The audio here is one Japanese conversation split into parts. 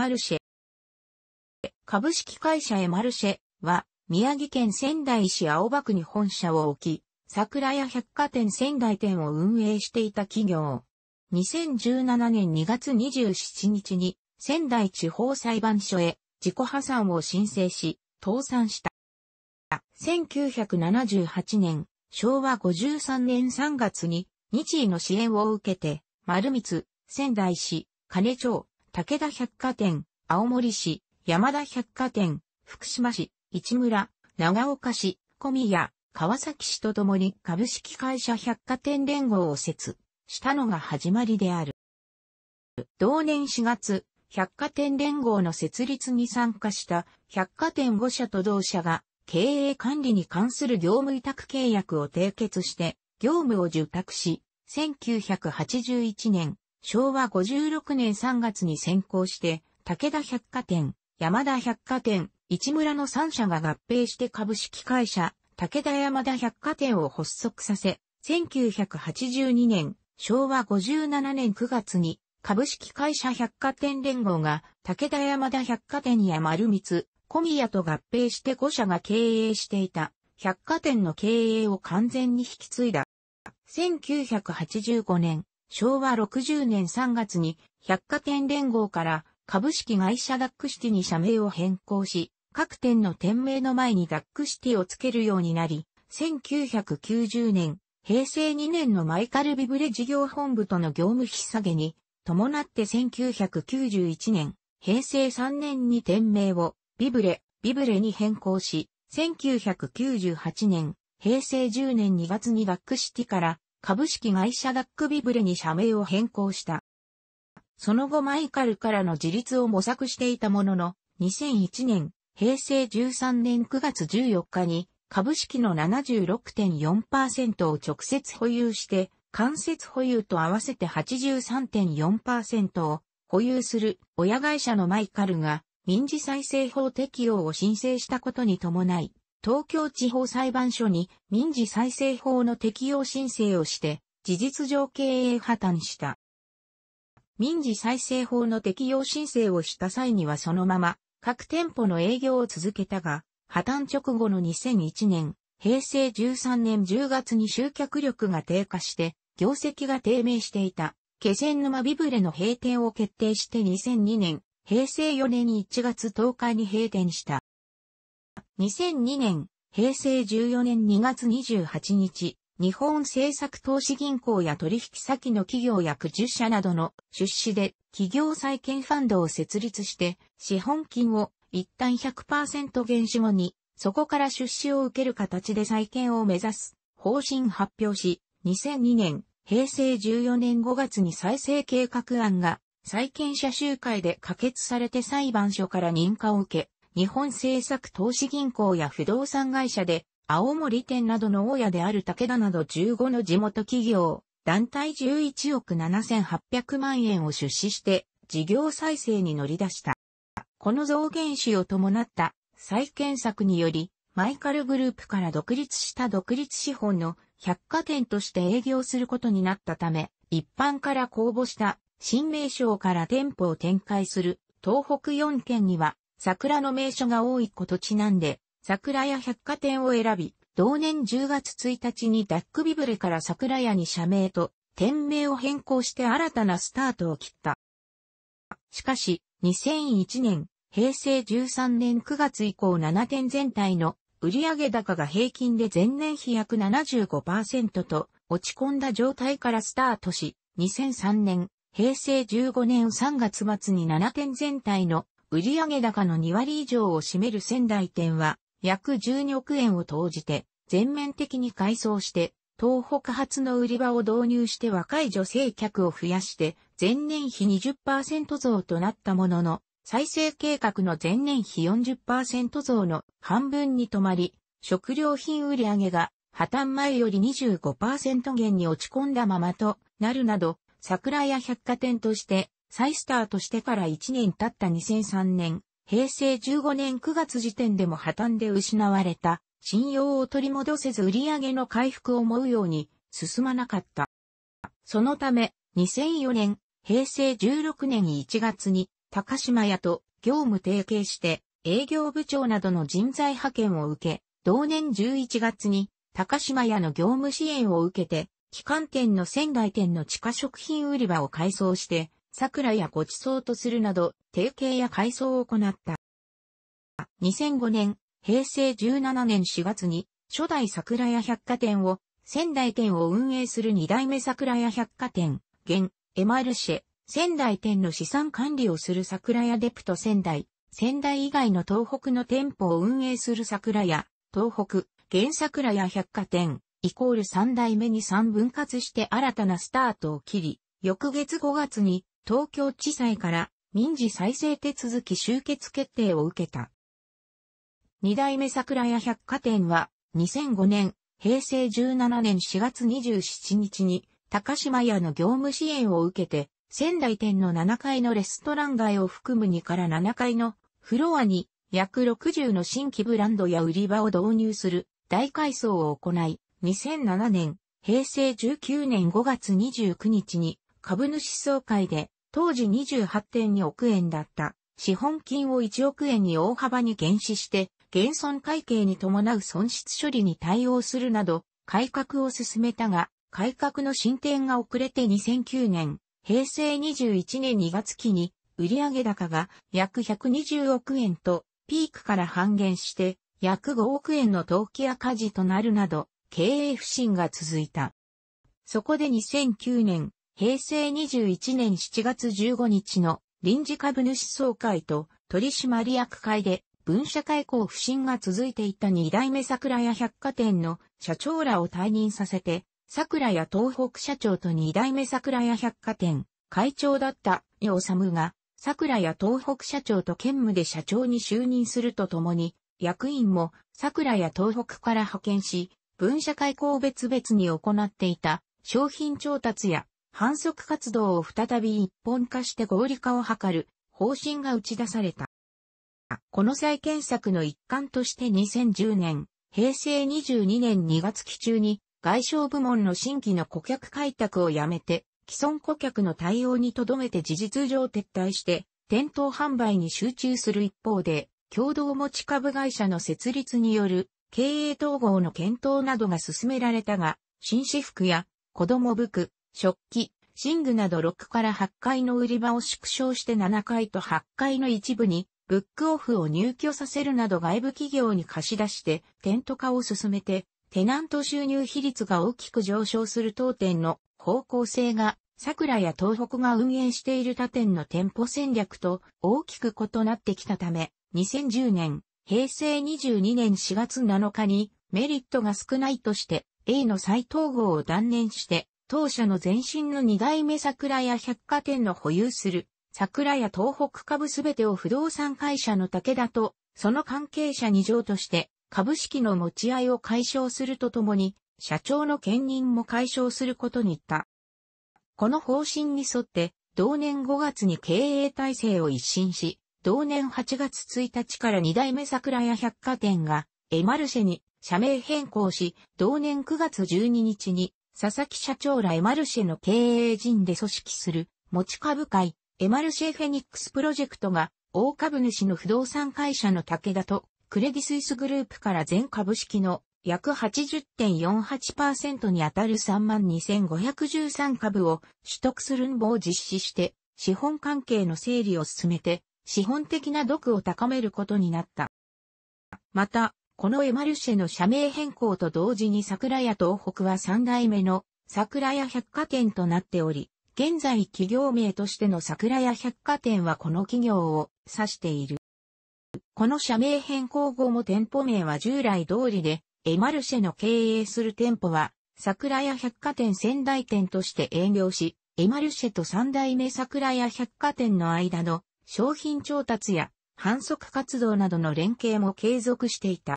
マルシェ。株式会社エマルシェは、宮城県仙台市青葉区に本社を置き、桜屋百貨店仙台店を運営していた企業。2017年2月27日に仙台地方裁判所へ自己破産を申請し、倒産した。1978年、昭和53年3月に日医の支援を受けて、丸光、仙台市、金町、武田百貨店、青森市、山田百貨店、福島市、市村、長岡市、小宮、川崎市とともに株式会社百貨店連合を設したのが始まりである。同年4月、百貨店連合の設立に参加した百貨店5社と同社が経営管理に関する業務委託契約を締結して業務を受託し、1981年昭和56年3月に先行して、武田百貨店、山田百貨店、市村の3社が合併して株式会社、武田山田百貨店を発足させ、1982年、昭和57年9月に、株式会社百貨店連合が、武田山田百貨店や丸光、小宮と合併して5社が経営していた、百貨店の経営を完全に引き継いだ。1985年、昭和60年3月に百貨店連合から株式会社ダックシティに社名を変更し、各店の店名の前にダックシティをつけるようになり、1990年、平成2年のマイカルビブレ事業本部との業務き下げに、伴って1991年、平成3年に店名をビブレ、ビブレに変更し、1998年、平成10年2月にダックシティから株式会社ダックビブレに社名を変更した。その後マイカルからの自立を模索していたものの、2001年、平成13年9月14日に、株式の76.4%を直接保有して、間接保有と合わせて83.4%を保有する親会社のマイカルが民事再生法適用を申請したことに伴い、東京地方裁判所に民事再生法の適用申請をして、事実上経営破綻した。民事再生法の適用申請をした際にはそのまま各店舗の営業を続けたが、破綻直後の2001年、平成13年10月に集客力が低下して、業績が低迷していた、気仙沼ビブレの閉店を決定して2002年、平成4年1月10日に閉店した。2002年、平成14年2月28日、日本政策投資銀行や取引先の企業約10社などの出資で企業再建ファンドを設立して資本金を一旦100%減資後にそこから出資を受ける形で再建を目指す方針発表し2002年平成14年5月に再生計画案が債権者集会で可決されて裁判所から認可を受け日本政策投資銀行や不動産会社で、青森店などの大家である武田など15の地元企業、団体11億7800万円を出資して事業再生に乗り出した。この増減種を伴った再建策により、マイカルグループから独立した独立資本の百貨店として営業することになったため、一般から公募した新名称から店舗を展開する東北4県には桜の名所が多いことちなんで、桜屋百貨店を選び、同年10月1日にダックビブレから桜屋に社名と店名を変更して新たなスタートを切った。しかし、2001年、平成13年9月以降7店全体の売上高が平均で前年比約75%と落ち込んだ状態からスタートし、2003年、平成15年3月末に7店全体の売上高の2割以上を占める仙台店は、約12億円を投じて、全面的に改装して、東北発の売り場を導入して若い女性客を増やして、前年比20%増となったものの、再生計画の前年比40%増の半分に止まり、食料品売上が破綻前より25%減に落ち込んだままとなるなど、桜屋百貨店として再スタートしてから1年経った2003年、平成15年9月時点でも破綻で失われた、信用を取り戻せず売上の回復を思うように進まなかった。そのため、2004年、平成16年1月に、高島屋と業務提携して、営業部長などの人材派遣を受け、同年11月に、高島屋の業務支援を受けて、機関店の仙台店の地下食品売り場を改装して、桜やご馳走とするなど、提携や改装を行った。2005年、平成17年4月に、初代桜屋百貨店を、仙台店を運営する二代目桜屋百貨店、現、エマルシェ、仙台店の資産管理をする桜屋デプト仙台、仙台以外の東北の店舗を運営する桜屋、東北、現桜屋百貨店、イコール三代目に三分割して新たなスタートを切り、翌月5月に東京地裁から民事再生手続き終結決定を受けた。二代目桜屋百貨店は2005年、平成17年4月27日に高島屋の業務支援を受けて仙台店の7階のレストラン街を含む2から7階のフロアに約60の新規ブランドや売り場を導入する大改装を行い、2007年、平成19年5月29日に株主総会で、当時28.2億円だった資本金を1億円に大幅に減資して、減損会計に伴う損失処理に対応するなど、改革を進めたが、改革の進展が遅れて2009年、平成21年2月期に、売上高が約120億円と、ピークから半減して、約5億円の投機赤字となるなど、経営不振が続いた。そこで2009年、平成21年7月15日の臨時株主総会と取締役会で分社会雇不振が続いていた2代目桜屋百貨店の社長らを退任させて、桜屋東北社長と2代目桜屋百貨店会長だった伊治が、桜屋東北社長と兼務で社長に就任するとともに、役員も桜屋東北から派遣し、分社会個別々に行っていた商品調達や反則活動を再び一本化して合理化を図る方針が打ち出された。この再建策の一環として2010年、平成22年2月期中に外商部門の新規の顧客開拓をやめて、既存顧客の対応に留めて事実上撤退して、店頭販売に集中する一方で、共同持ち株会社の設立による経営統合の検討などが進められたが、紳士服や子供服、食器、寝具など6から8階の売り場を縮小して7階と8階の一部に、ブックオフを入居させるなど外部企業に貸し出して、テント化を進めて、テナント収入比率が大きく上昇する当店の方向性が、桜や東北が運営している他店の店舗戦略と大きく異なってきたため、2010年、平成22年4月7日にメリットが少ないとして A の再統合を断念して当社の前身の二代目桜屋百貨店の保有する桜屋東北株すべてを不動産会社の武田と、その関係者に条として株式の持ち合いを解消するとともに、社長の兼任も解消することに言った。この方針に沿って、同年5月に経営体制を一新し、同年8月1日から二代目桜屋百貨店が、エマルシェに社名変更し、同年9月12日に佐々木社長らエマルシェの経営陣で組織する持ち株会エマルシェフェニックスプロジェクトが大株主の不動産会社の武田とクレディスイスグループから全株式の約80.48%にあたる32,513株を取得するんぼを実施して資本関係の整理を進めて資本的な毒を高めることになった。また、このエマルシェの社名変更と同時に桜屋東北は3代目の桜屋百貨店となっており、現在企業名としての桜屋百貨店はこの企業を指している。この社名変更後も店舗名は従来通りで、エマルシェの経営する店舗は、桜屋百貨店仙台店として営業し、エマルシェと三代目桜屋百貨店の間の商品調達や販促活動などの連携も継続していた。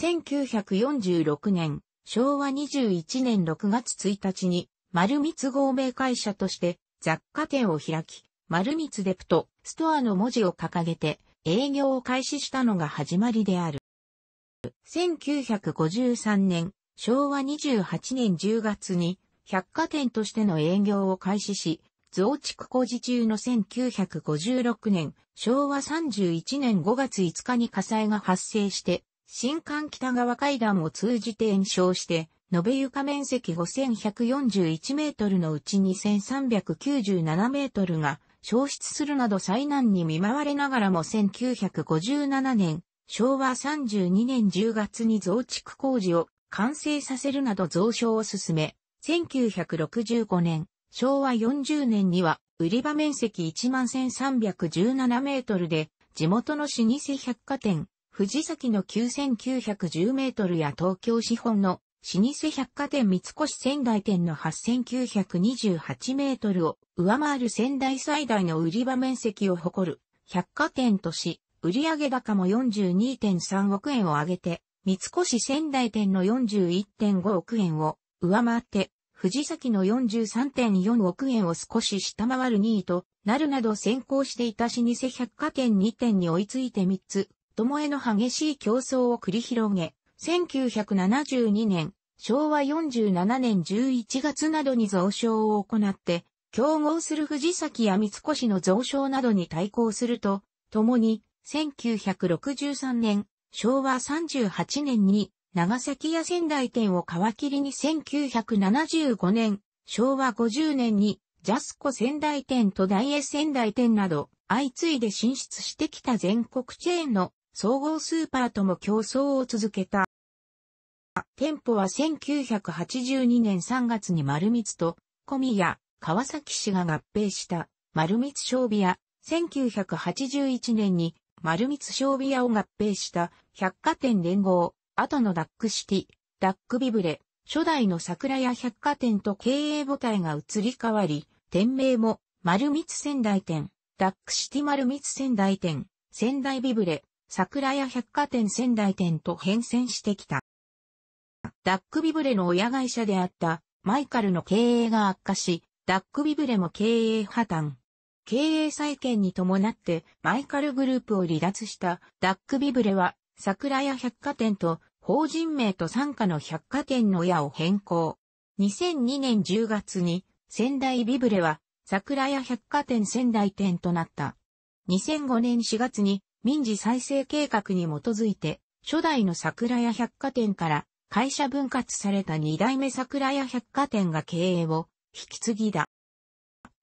1946年、昭和21年6月1日に、丸光合名会社として雑貨店を開き、丸光デプト、ストアの文字を掲げて営業を開始したのが始まりである。1953年、昭和28年10月に百貨店としての営業を開始し、増築工事中の1956年、昭和31年5月5日に火災が発生して、新館北側階段を通じて延焼して、延べ床面積5141メートルのうち2397メートルが消失するなど災難に見舞われながらも1957年、昭和32年10月に増築工事を完成させるなど増床を進め、1965年、昭和40年には売り場面積1万1317メートルで、地元の老舗百貨店、藤崎の9910メートルや東京資本の老舗百貨店三越仙台店の8928メートルを上回る仙台最大の売り場面積を誇る百貨店とし、売上高も42.3億円を上げて、三越仙台店の41.5億円を上回って、藤崎の43.4億円を少し下回る2位となるなど先行していた老舗百貨店2店に追いついて3つともえの激しい競争を繰り広げ、1972年、昭和47年11月などに増床を行って、競合する藤崎や三越の増床などに対抗すると、共に、1963年、昭和38年に、長崎や仙台店を皮切りに1975年、昭和50年に、ジャスコ仙台店と大江仙台店など、相次いで進出してきた全国チェーンの総合スーパーとも競争を続けた。店舗は1982年3月に丸光と小宮、川崎市が合併した丸光商備屋、1981年に丸光商備屋を合併した百貨店連合、後のダックシティ、ダックビブレ、初代の桜屋百貨店と経営母体が移り変わり、店名も丸光仙台店、ダックシティ丸光仙台店、仙台ビブレ、桜屋百貨店仙台店と変遷してきた。ダックビブレの親会社であったマイカルの経営が悪化し、ダックビブレも経営破綻。経営再建に伴ってマイカルグループを離脱したダックビブレは桜屋百貨店と法人名と傘下の百貨店の親を変更。2002年10月に仙台ビブレは桜屋百貨店仙台店となった。2005年4月に民事再生計画に基づいて、初代の桜屋百貨店から会社分割された二代目桜屋百貨店が経営を引き継ぎだ。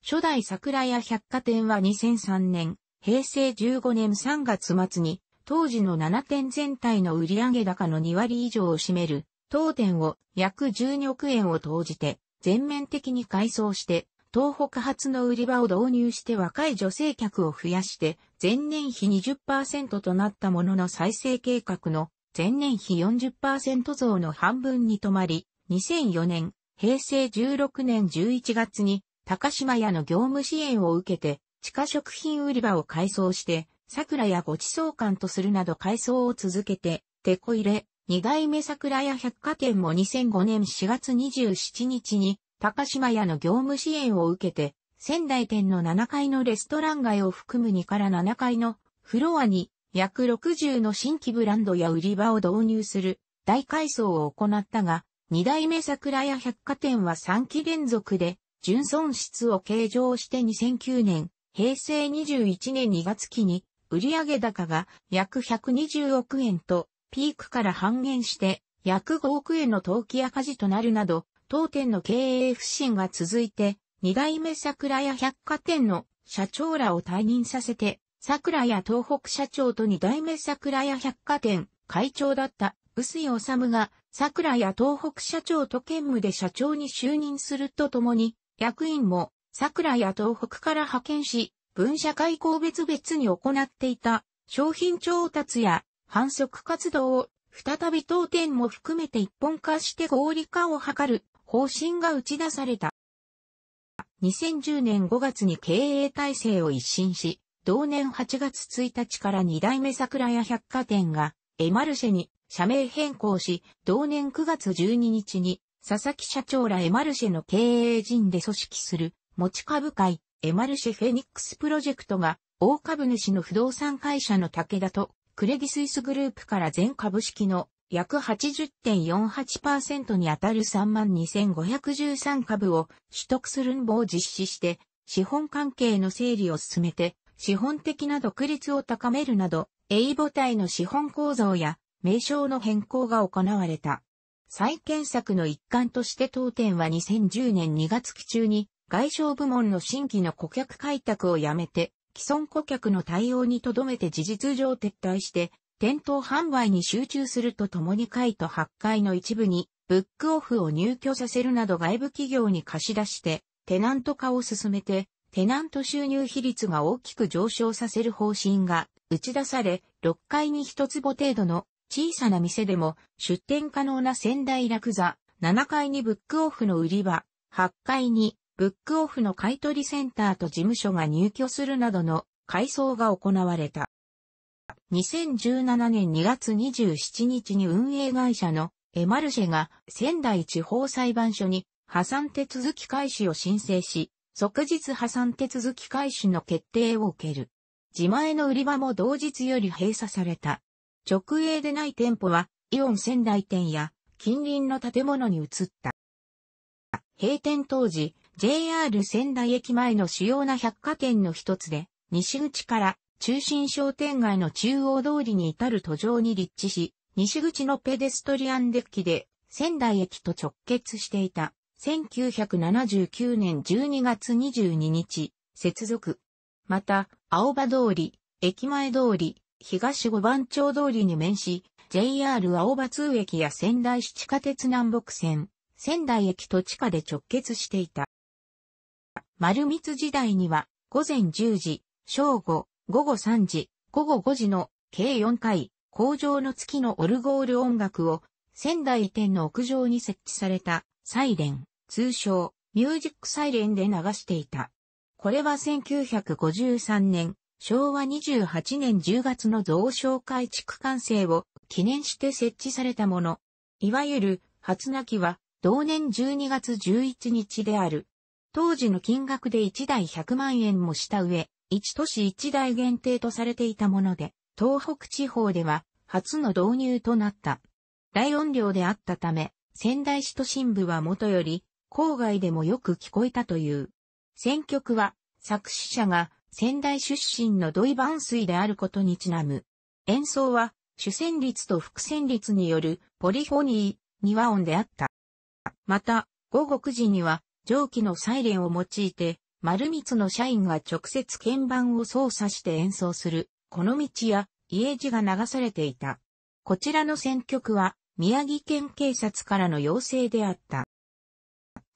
初代桜屋百貨店は2003年、平成15年3月末に、当時の7店全体の売上高の2割以上を占める、当店を約12億円を投じて、全面的に改装して、東北初の売り場を導入して若い女性客を増やして、前年比20%となったものの再生計画の前年比40%増の半分に止まり、2004年、平成16年11月に高島屋の業務支援を受けて、地下食品売り場を改装して、桜屋ごちそう館とするなど改装を続けて、てこ入れ、二代目桜屋百貨店も2005年4月27日に高島屋の業務支援を受けて、仙台店の7階のレストラン街を含む2から7階のフロアに約60の新規ブランドや売り場を導入する大改装を行ったが、2代目桜屋百貨店は3期連続で純損失を計上して2009年、平成21年2月期に売上高が約120億円とピークから半減して約5億円の投機赤字となるなど、当店の経営不振が続いて、二代目桜屋百貨店の社長らを退任させて、桜屋東北社長と二代目桜屋百貨店会長だった臼井治が桜屋東北社長と兼務で社長に就任するとともに、役員も桜屋東北から派遣し、分社会校別々に行っていた商品調達や販促活動を再び当店も含めて一本化して合理化を図る方針が打ち出された。2010年5月に経営体制を一新し、同年8月1日から2代目桜屋百貨店がエマルシェに社名変更し、同年9月12日に佐々木社長らエマルシェの経営陣で組織する持ち株会エマルシェフェニックスプロジェクトが大株主の不動産会社の武田とクレディスイスグループから全株式の約80.48%にあたる32,513株を取得するんぼを実施して、資本関係の整理を進めて、資本的な独立を高めるなど、A 母体の資本構造や名称の変更が行われた。再建策の一環として当店は2010年2月期中に外商部門の新規の顧客開拓をやめて既存顧客の対応に留めて事実上撤退して、店頭販売に集中するとともに会と8階の一部に、ブックオフを入居させるなど外部企業に貸し出して、テナント化を進めて、テナント収入比率が大きく上昇させる方針が打ち出され、6階に1坪程度の小さな店でも出店可能な仙台落座、7階にブックオフの売り場、8階にブックオフの買取センターと事務所が入居するなどの改装が行われた。2017年2月27日に運営会社のエマルシェが仙台地方裁判所に破産手続き開始を申請し、即日破産手続き開始の決定を受ける。自前の売り場も同日より閉鎖された。直営でない店舗はイオン仙台店や近隣の建物に移った。閉店当時、JR 仙台駅前の主要な百貨店の一つで、西口から中心商店街の中央通りに至る途上に立地し、西口のペデストリアンデッキで仙台駅と直結していた1979年12月22日、接続。また、青葉通り、駅前通り、東五番町通りに面し、JR 青葉通駅や仙台市地下鉄南北線、仙台駅と地下で直結していた。丸密時代には、午前10時、正午、午後3時、午後5時の計4回、工場の月のオルゴール音楽を仙台店の屋上に設置されたサイレン、通称ミュージックサイレンで流していた。これは1953年、昭和28年10月の増床改築完成を記念して設置されたもの。いわゆる初泣きは同年12月11日である。当時の金額で1台100万円もした上、1都市1台限定とされていたもので、東北地方では初の導入となった。大音量であったため、仙台市都心部はもとより、郊外でもよく聞こえたという。選曲は、作詞者が仙台出身の土井万水であることにちなむ。演奏は、主旋律と副旋律によるポリフォニー、庭音であった。また、午後9時には、蒸気のサイレンを用いて、丸光の社員が直接鍵盤を操作して演奏する、この道や家路が流されていた。こちらの選曲は、宮城県警察からの要請であった。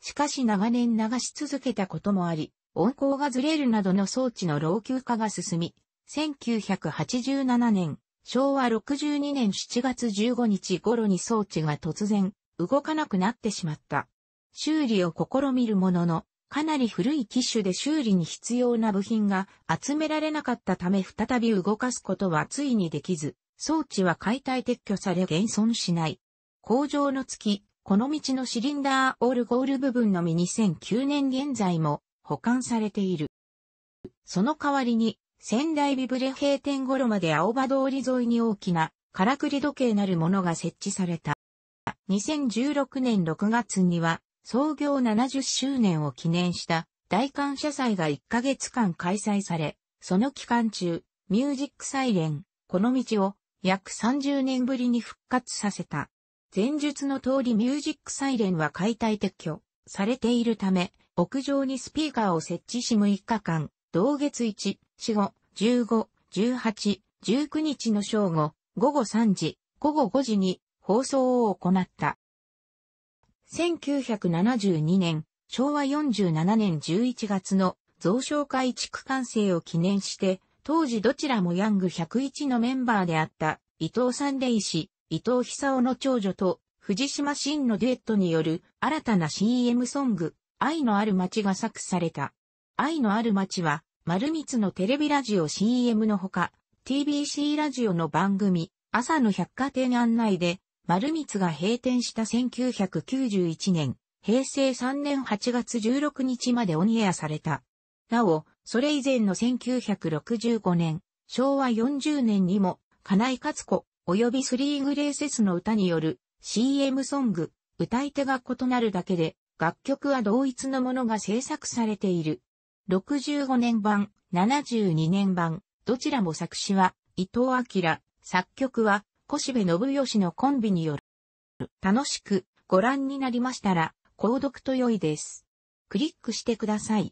しかし長年流し続けたこともあり、音高がずれるなどの装置の老朽化が進み、1987年、昭和62年7月15日頃に装置が突然動かなくなってしまった。修理を試みるものの、かなり古い機種で修理に必要な部品が集められなかったため再び動かすことはついにできず、装置は解体撤去され現存しない。工場の月、この道のシリンダーオールゴール部分のみ2009年現在も保管されている。その代わりに、仙台ビブレ閉店頃まで青葉通り沿いに大きな、からくり時計なるものが設置された。2016年6月には、創業70周年を記念した大感謝祭が1ヶ月間開催され、その期間中、ミュージックサイレン、この道を約30年ぶりに復活させた。前述の通りミュージックサイレンは解体撤去されているため、屋上にスピーカーを設置し6日間、同月1、4、5、15、18、19日の正午、午後3時、午後5時に放送を行った。1972年、昭和47年11月の増床会地区完成を記念して、当時どちらもヤング101のメンバーであった伊藤三礼氏、伊藤久夫の長女と藤島真のデュエットによる新たな CM ソング、愛のある街が作された。愛のある街は、丸光のテレビラジオ CM のほか、TBC ラジオの番組、朝の百貨店案内で丸光が閉店した1991年、平成3年8月16日までオンエアされた。なお、それ以前の1965年、昭和40年にも、金井勝子、及びスリーグレーセスの歌による CM ソング、歌い手が異なるだけで、楽曲は同一のものが制作されている。65年版、72年版、どちらも作詞は伊藤明、作曲は小部信義のコンビによる。楽しくご覧になりましたら、購読と良いです。クリックしてください。